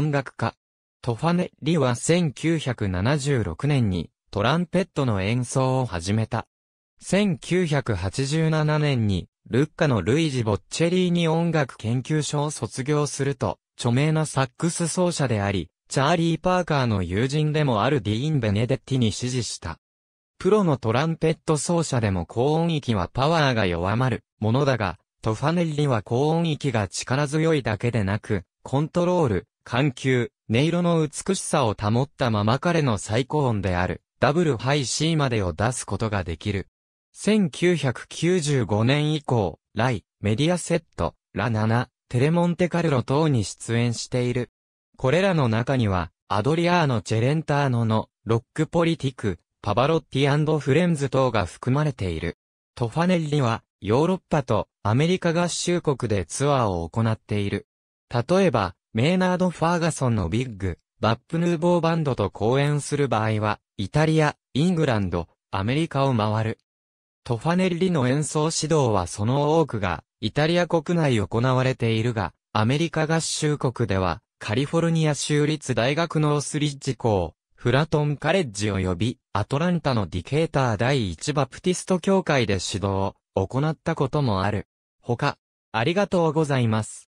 音楽家。トファネリは1976年にトランペットの演奏を始めた。1987年にルッカのルイジ・ボッチェリーニ音楽研究所を卒業すると、著名なサックス奏者であり、チャーリー・パーカーの友人でもあるディーン・ベネデッティに支持した。プロのトランペット奏者でも高音域はパワーが弱まるものだが、トファネリは高音域が力強いだけでなく、コントロール、緩急、音色の美しさを保ったまま彼の最高音である、ダブルハイ C までを出すことができる。1995年以降、ライ、メディアセット、ラ7、テレモンテカルロ等に出演している。これらの中には、アドリアーノ・チェレンターノの、ロックポリティク、パバロッティフレンズ等が含まれている。トファネッリは、ヨーロッパとアメリカ合衆国でツアーを行っている。例えば、メーナード・ファーガソンのビッグ、バップ・ヌーボーバンドと公演する場合は、イタリア、イングランド、アメリカを回る。トファネッリの演奏指導はその多くが、イタリア国内行われているが、アメリカ合衆国では、カリフォルニア州立大学のオスリッジ校、フラトンカレッジ及び、アトランタのディケーター第一バプティスト教会で指導を行ったこともある。他、ありがとうございます。